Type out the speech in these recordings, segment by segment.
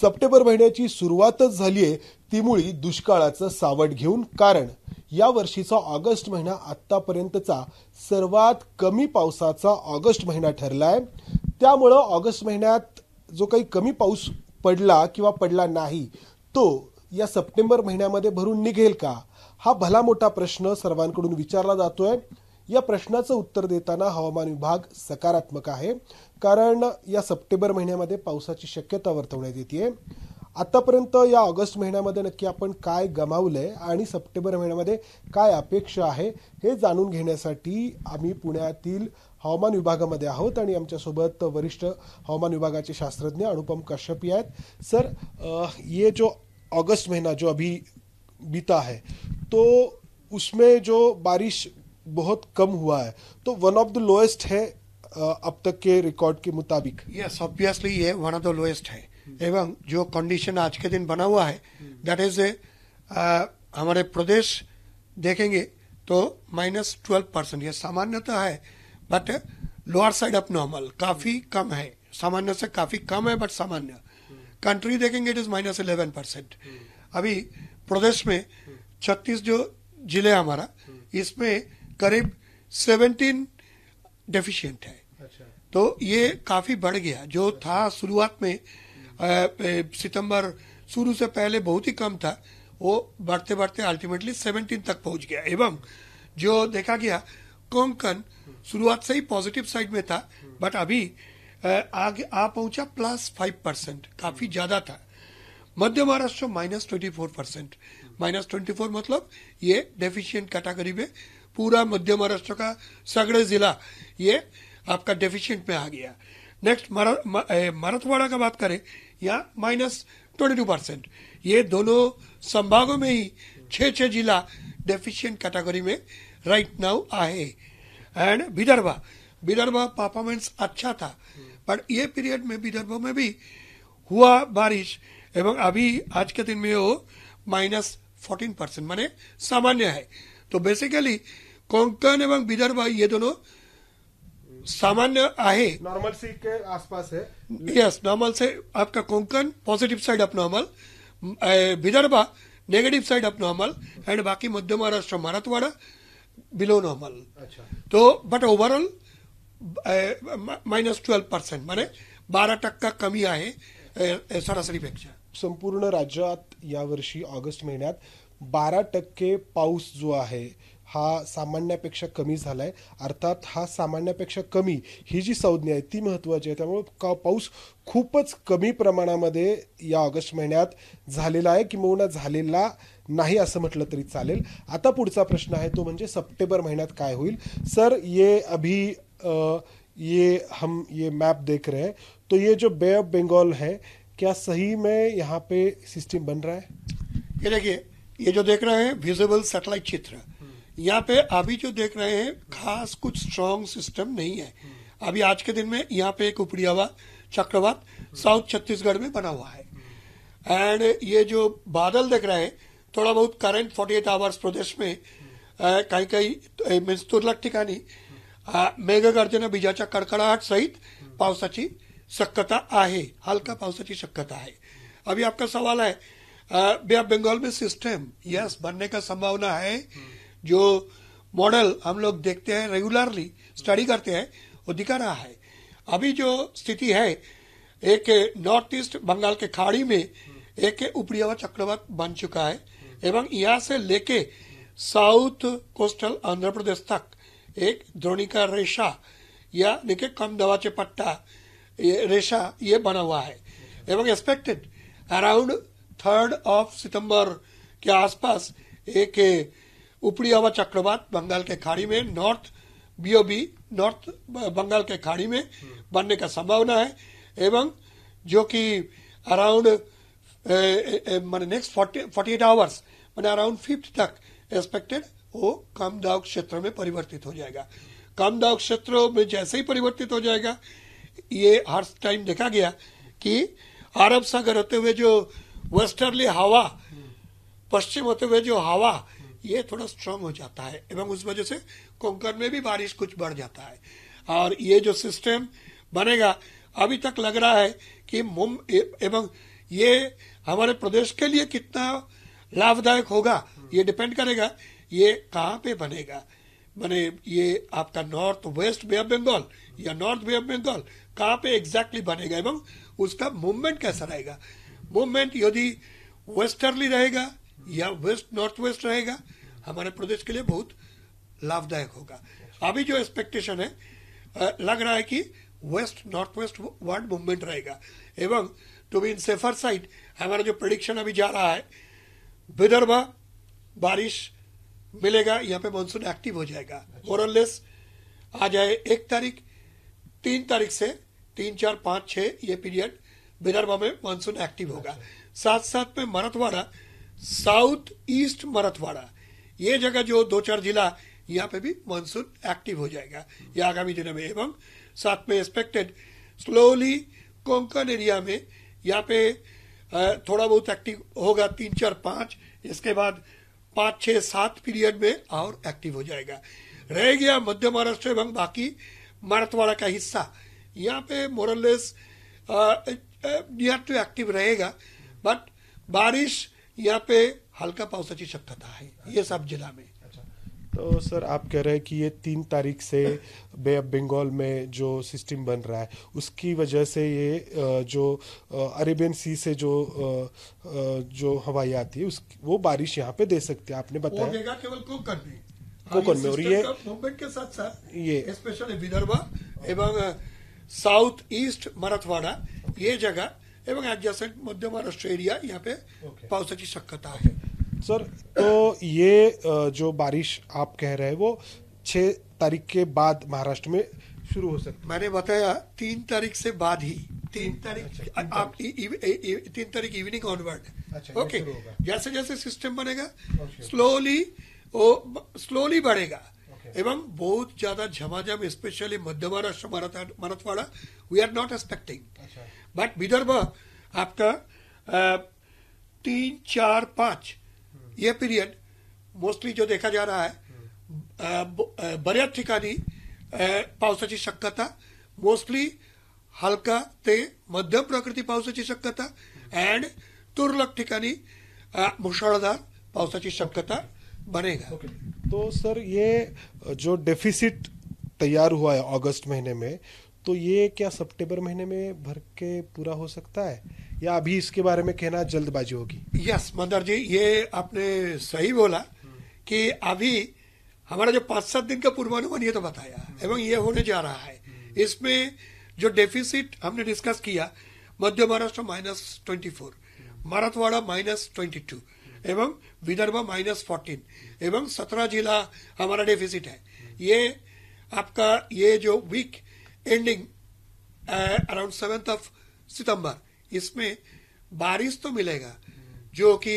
September महिन्याची सुरुवातच झाली आहे मुळी दुष्काळाचं सावट घेऊन कारण या वर्षीचा ऑगस्ट महिना आतापर्यंतचा सर्वात कमी पावसाचा ऑगस्ट महिना ठरलाय त्यामुळं ऑगस्ट महिन्यात जो काही कमी पाऊस पडला किंवा पडला नाही तो या सप्टेंबर महिन्यामध्ये भरून निघेल का हा भला मोठा प्रश्न सर्वांकडून विचारला जातोय या प्रश्नाचं उत्तर देताना हवामान विभाग सकारात्मक आहे कारण या सप्टेंबर महिन्यामध्ये पावसाची शक्यता वर्तवण्यात येते आतापर्यंत या ऑगस्ट महिन्यामध्ये नक्की आपण काय गमावलंय आणि सप्टेंबर महिन्यामध्ये काय अपेक्षा आहे हे जाणून घेण्यासाठी आम्ही पुण्यातील हवामान विभागामध्ये आहोत आणि आमच्यासोबत वरिष्ठ हवामान विभागाचे शास्त्रज्ञ अनुपम कश्यपी आहेत सर ये जो ऑगस्ट महिना जो अभि बीता है तो उसमें जो बारिश बहुत कम हुआ है तो वन ऑफ द लोएस्ट है अब तक के रिकॉर्ड के मुताबिक यस ऑब्वियसली ये वन ऑफ द लोएस्ट है एवं जो कंडीशन आज के दिन बना हुआ है दैट इज हमारे प्रदेश देखेंगे तो माइनस ट्वेल्व परसेंट यह सामान्यता है but lower side of normal काफी कम है सामान्य से काफी कम है बट सामान्य कंट्री देखेंगे it is minus eleven percent अभी प्रदेश में छत्तीस जो जिले हमारा इसमें करीब सेवेंटीन डेफिशियंट है अच्छा। तो ये काफी बढ़ गया जो था शुरुआत में सितंबर शुरू से पहले बहुत ही कम था वो बढ़ते बढ़ते अल्टीमेटली सेवेंटीन तक पहुंच गया एवं जो देखा गया कोंकण शुरुआत से ही पॉजिटिव साइड में था बट अभी आगे आ पहुंचा प्लस फाइव परसेंट काफी ज्यादा था Madhya Maharashtra minus twenty four percent minus twenty four मतलब ये डेफिशियंट कैटेगरी में पूरा मध्य महाराष्ट्र का सगड़े जिला ये आपका डेफिशिएंट में आ गया नेक्स्ट मराठवाड़ा का बात करें यहाँ माइनस ट्वेंटी टू परसेंट ये दोनों संभागों में ही छः छः जिला डेफिशिएंट कैटेगरी में राइट नाउ आए एंड विदर्भा विदर्भा परफॉर्मेंस अच्छा था बट ये पीरियड में विदर्भ में भी हुआ बारिश एवं अभी आज के दिन में वो माइनस फोर्टीन परसेंट मान सामान्य है तो बेसिकली कोंकण एवं विदर्भ ये दोनों सामान्य आहे नॉर्मल सी के आसपास है यस नॉर्मल से आपका Konkan positive side up normal Vidarbha negative side up normal and बाकी मध्य महाराष्ट्र मराठवाड़ा बिलो नॉर्मल अच्छा तो but overall minus twelve percent मैंने बारह टक्का कमी आहे सरासरीपेक्षा संपूर्ण राज्यात यावर्षी ऑगस्ट महिन्यात बारा टक्के पाऊस जो आहे हा सामान्यापेक्षा कमी झाला आहे अर्थात हा सामान्यापेक्षा कमी ही जी संज्ञा आहे ती महत्त्वाची आहे त्यामुळे का पाऊस खूपच कमी प्रमाणामध्ये या ऑगस्ट महिन्यात झालेला आहे किंवा झालेला नाही असं म्हटलं तरी चालेल आता पुढचा प्रश्न आहे तो म्हणजे सप्टेंबर महिन्यात काय होईल सर ये अभी ये हम ये मॅप देख रहे हैं तो ये जो बे ऑफ बेंगॉल है क्या सही में यहाँ पे सिस्टम बन रहा है ये देखिए ये जो देख रहे हैं विजिबल सैटेलाइट चित्र यहाँ पे अभी जो देख रहे हैं खास कुछ स्ट्रांग सिस्टम नहीं है अभी आज के दिन में यहाँ पे एक ऊपरी हवा चक्रवात साउथ छत्तीसगढ़ में बना हुआ है एंड ये जो बादल देख रहे हैं थोड़ा बहुत करंट 48 एट आवर्स प्रदेश में कहीं कहीं मीन्स तुरलक ठिकाणी मेघगर्जना विजाच्या कड़कड़ाहट सहित पावसाची शक्यता आहे हलका पावसाची शक्यता आहे अभी आपका सवाल है बे बंगाल में सिस्टम यस बनने का संभावना है जो मॉडल हम लोग देखते हैं रेगुलरली स्टडी करते हैं वो दिखा रहा है अभी जो स्थिति है एक नॉर्थ ईस्ट बंगाल के खाड़ी में एक ऊपरी हवा चक्रवात बन चुका है एवं यहाँ से लेके साउथ कोस्टल आंध्र प्रदेश तक एक द्रोणिका रेशा या देखे कम दवा पट्टा ये रेशा ये बना हुआ है एवं एक्सपेक्टेड अराउंड थर्ड ऑफ सितंबर के आसपास एक ऊपरी हवा चक्रवात बंगाल के खाड़ी में नॉर्थ बीओबी नॉर्थ बंगाल के खाड़ी में बनने का संभावना है एवं जो कि अराउंड मान next forty forty eight hours मैंने अराउंड फिफ्थ तक एक्सपेक्टेड वो दाव क्षेत्र में परिवर्तित हो जाएगा दाव क्षेत्र में जैसे ही परिवर्तित हो जाएगा ये हर टाइम देखा गया कि अरब सागर होते हुए जो वेस्टर्ली हवा पश्चिम होते हुए जो हवा ये थोड़ा स्ट्रॉन्ग हो जाता है एवं उस वजह से कोंकण में भी बारिश कुछ बढ़ जाता है और ये जो सिस्टम बनेगा अभी तक लग रहा है कि मुम एवं ये हमारे प्रदेश के लिए कितना लाभदायक होगा ये डिपेंड करेगा ये कहाँ पे बनेगा मैंने ये आपका north west bay of Bengal या नॉर्थ बे ऑफ बंगाल कहाँ पे एग्जैक्टली बनेगा एवं उसका मूवमेंट कैसा रहेगा मूवमेंट यदि वेस्टर्ली रहेगा या वेस्ट नॉर्थ वेस्ट रहेगा हमारे प्रदेश के लिए बहुत लाभदायक होगा अभी जो एक्सपेक्टेशन है लग रहा है कि west north west world movement रहेगा एवं to be in safer side हमारा जो प्रडिक्शन अभी जा रहा है विदर्भ बारिश मिलेगा यहाँ पे मानसून एक्टिव हो जाएगा मोरलेस अच्छा। आ जाए एक तारीख तीन तारीख से तीन चार पाँच छः ये पीरियड विदर्भ में मानसून एक्टिव होगा अच्छा। साथ साथ में मराठवाड़ा साउथ ईस्ट मराठवाड़ा ये जगह जो दो चार जिला यहाँ पे भी मानसून एक्टिव हो जाएगा यह आगामी दिनों में एवं साथ में एक्सपेक्टेड स्लोली कोंकण एरिया में यहाँ पे थोड़ा बहुत एक्टिव होगा तीन चार पांच इसके बाद पांच छह सात पीरियड में और एक्टिव हो जाएगा रह गया मध्य महाराष्ट्र एवं बाकी मराठवाड़ा का हिस्सा यहाँ पे मोरलेस नियर टू एक्टिव रहेगा बट बारिश यहाँ पे हल्का पावसाची शक्यता है ये सब जिला में अच्छा। तो सर आप कह रहे हैं कि ये तीन तारीख से बे ऑफ बंगाल में जो सिस्टम बन रहा है उसकी वजह से ये जो अरेबियन सी से जो जो हवाई आती है उस वो बारिश यहाँ पे दे सकती है आपने बताया केवल कोकण में कोकण में और ये मुंबई के साथ साथ ये स्पेशली विदर्भ एवं साउथ ईस्ट मराठवाड़ा ये जगह एवं एडजस्टेंट मध्य महाराष्ट्र एरिया यहाँ पे okay. पावसाची शक्यता है सर तो ये जो बारिश आप कह रहे हैं वो छह तारीख के बाद महाराष्ट्र में शुरू हो सकती है मैंने बताया तीन तारीख से बाद ही तीन तारीख आप तीन तारीख इवनिंग ऑनवर्ड ओके जैसे जैसे सिस्टम बनेगा स्लोली वो स्लोली बढ़ेगा एवं बहुत ज्यादा झमाझम specially Madhya Maharashtra Marathwada we are not expecting but Vidarbha आपका uh, तीन चार पांच hmm. ये पीरियड मोस्टली जो देखा जा रहा है hmm. uh, बड़ा uh, ठिकाणी पावसाची शक्यता मोस्टली हलका ते मध्यम प्रकृती पावसाची शक्यता अँड hmm. तुरळक ठिकाणी मुसळधार पावसाची शक्यता बनेगा okay. तो सर ये जो डेफिसिट तैयार हुआ है अगस्त महीने में तो ये क्या सितंबर महीने में भर के पूरा हो सकता है या अभी इसके बारे में कहना जल्दबाजी होगी यस मंदर जी ये आपने सही बोला कि अभी हमारा जो पांच सात दिन का पूर्वानुमान ये तो बताया एवं ये होने जा रहा है इसमें जो डेफिसिट हमने डिस्कस किया Madhya Maharashtra minus twenty four Marathwada minus twenty two एवं विदर्भ माइनस फोर्टीन एवं सत्रह जिला हमारा डेफिसिट है ये आपका ये जो week ending around seventh of सितंबर इसमें बारिश तो मिलेगा जो कि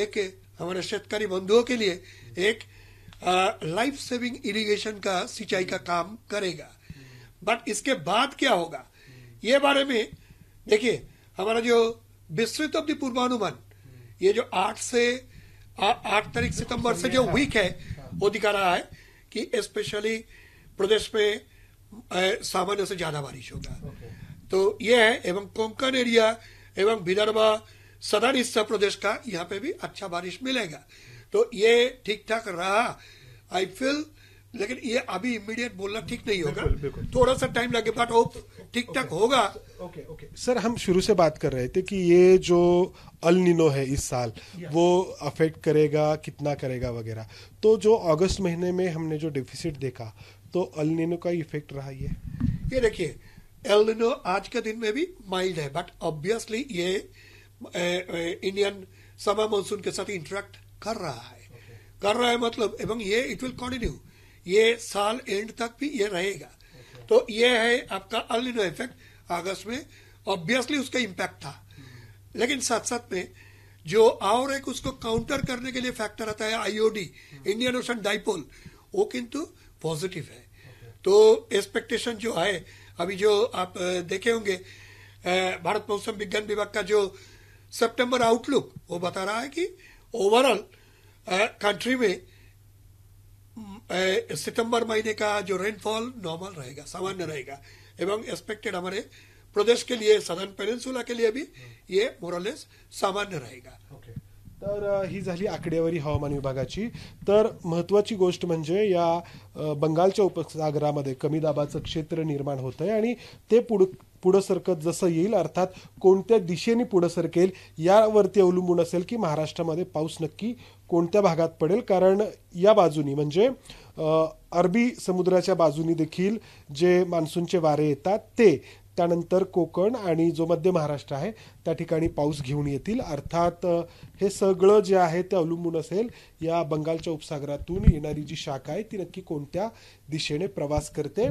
एक हमारे शेतकारी बंधुओं के लिए एक लाइफ सेविंग इरिगेशन का सिंचाई का काम करेगा बट इसके बाद क्या होगा ये बारे में देखिए हमारा जो विस्तृत पूर्वानुमान ये जो आठ से आठ तारीख सितंबर से जो वीक है वो दिखा रहा है कि स्पेशली प्रदेश में सामान्य से ज्यादा बारिश होगा तो ये है एवं कोंकण एरिया एवं विदर्भ सदर हिस्सा प्रदेश का यहाँ पे भी अच्छा बारिश मिलेगा तो ये ठीक ठाक रहा आई फील लेकिन ये अभी इमीडिएट बोलना ठीक नहीं होगा थोड़ा सा टाइम लगे बट होप ठीक ठाक होगा ओके ओके सर हम शुरू से बात कर रहे थे कि ये जो अल निनो है इस साल वो अफेक्ट करेगा कितना करेगा वगैरह तो जो अगस्त महीने में हमने जो डेफिसिट देखा तो अल निनो का इफेक्ट रहा ये ये देखिए एल निनो आज के दिन में भी माइल्ड है बट ऑब्वियसली ये इंडियन समर मानसून के साथ इंटरेक्ट कर रहा है कर रहा है मतलब एवं ये इट विल कंटिन्यू ये साल एंड तक भी ये रहेगा तो ये है आपका अलिनो इफेक्ट अगस्त में ऑब्वियसली उसका इम्पैक्ट था hmm. लेकिन साथ साथ में जो और एक उसको काउंटर करने के लिए फैक्टर आता है आईओडी इंडियन ओशन डाइपोल वो किंतु पॉजिटिव है तो एक्सपेक्टेशन जो है अभी जो आप देखे होंगे भारत मौसम विज्ञान विभाग का जो सितंबर आउटलुक वो बता रहा है कि ओवरऑल कंट्री में सितंबर महीने का जो रेनफॉल नॉर्मल रहेगा सामान्य रहेगा एवं एक्सपेक्टेड हमारे प्रदेश के लिए सदर्न पेनिन्सुला के लिए भी ये मोरलेस सामान्य रहेगा तर ही झाली आकडेवारी हवामान विभागाची तर महत्वाची गोष्ट म्हणजे या बंगालच्या उपसागरामध्ये कमी दाबाचं क्षेत्र निर्माण होत आहे आणि ते पुढ पुढं सरकत जसं येईल अर्थात कोणत्या दिशेने पुढं सरकेल यावरती अवलंबून असेल की महाराष्ट्रामध्ये पाऊस नक्की कोणत्या भागात पडेल कारण या बाजूनी म्हणजे अरबी समुद्राच्या बाजूनी देखील जे मान्सूनचे वारे येतात ते त्यानंतर कोकण आणि जो मध्य महाराष्ट्र आहे त्या ठिकाणी पाऊस घेऊन येतील अर्थात हे सगळं जे आहे ते अवलंबून असेल या बंगालच्या उपसागरातून येणारी जी शाखा आहे ती नक्की कोणत्या दिशेने प्रवास करते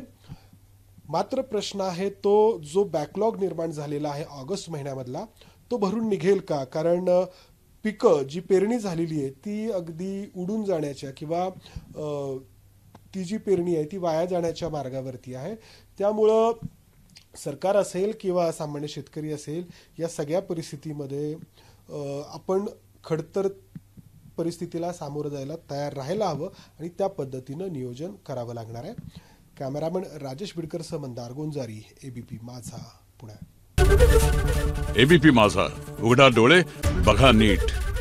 मात्र प्रश्न आहे तो जो बॅकलॉग निर्माण झालेला आहे ऑगस्ट महिन्यामधला तो भरून निघेल का कारण पिकं जी पेरणी झालेली आहे ती अगदी उडून जाण्याच्या किंवा ती जी पेरणी आहे ती वाया जाण्याच्या मार्गावरती आहे त्यामुळं सरकार असेल किंवा सामान्य शेतकरी असेल या सगळ्या परिस्थितीमध्ये आपण खडतर परिस्थितीला सामोरं जायला तयार राहायला हवं आणि त्या पद्धतीनं नियोजन करावं लागणार आहे cameraman Rajesh Bidkar Mandar Gonjari ABP Majha Pune ABP माझा उघडा डोळे बघा नीट